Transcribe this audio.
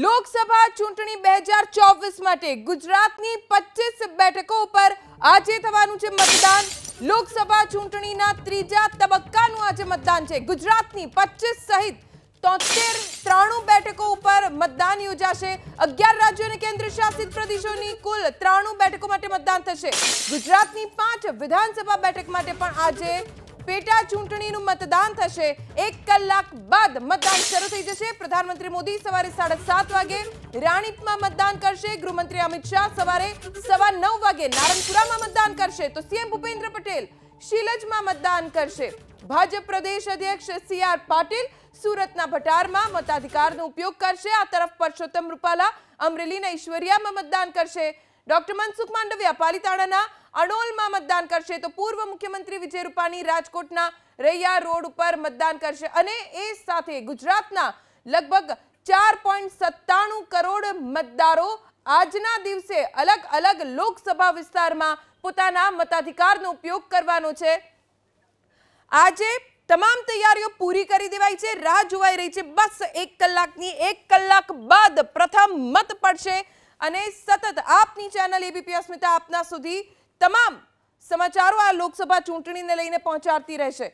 લોકસભા ચૂંટણી બે હજાર ચોવીસ માટે ગુજરાતની પચીસ બેઠકો ઉપર આજે થવાનું છે મતદાન લોકસભા ચૂંટણીના ત્રીજા તબક્કાનું આજે મતદાન છે ગુજરાતની પચીસ સહિત તોતેર ત્રાણું બેઠકો ઉપર મતદાન યોજાશે અગિયાર રાજ્યો અને કેન્દ્ર શાસિત પ્રદેશોની કુલ ત્રાણું બેઠકો માટે મતદાન થશે ગુજરાતની પાંચ વિધાનસભા બેઠક માટે પણ આજે પેટા ચૂંટણીનું મતદાન થશે એક કલાક બાદ મતદાન શરૂ થઈ જશે પ્રધાનમંત્રી મોદી સવારે સાડા સાત વાગે રાણીપમાં મતદાન કરશે ગૃહમંત્રી અમિત શાહ સવારે સવા નવ વાગે નારણપુરામાં મતદાન કરશે તો સીએમ ભૂપેન્દ્ર પટેલ શીલજમાં મતદાન કરશે ભાજપ પ્રદેશ અધ્યક્ષ સી આર પાટીલ સુરતના ભટારમાં મતાધિકારનો ઉપયોગ કરશે આ તરફ પરસોત્તમ રૂપાલા અમરેલીના ઈશ્વરિયામાં મતદાન કરશે ડોક્ટર મનસુખ માંડવિયા પાલિતાણાના અડોલમાં મતદાન કરશે તો પૂર્વ મુખ્યમંત્રી વિજય રૂપાણી રાજકોટના રૈયા રોડ ઉપર મતદાન કરશે અને એ સાથે ગુજરાતના લગભગ ચાર પોઈન્ટ સત્તાણું કરોડ મતદારો આજના દિવસે અલગ અલગ લોકસભા વિસ્તારમાં પોતાના મતાધિકારનો ઉપયોગ કરવાનો છે આજે તમામ તૈયારીઓ પૂરી કરી દેવાઈ છે રાહ જોવાઈ રહી છે બસ એક કલાકની એક કલાક બાદ પ્રથમ મત પડશે અને સતત આપની ચેનલ એબીપી અસ્મિતા આપના સુધી તમામ સમાચારો આ લોકસભા ચૂંટણીને લઈને પહોંચાડતી રહેશે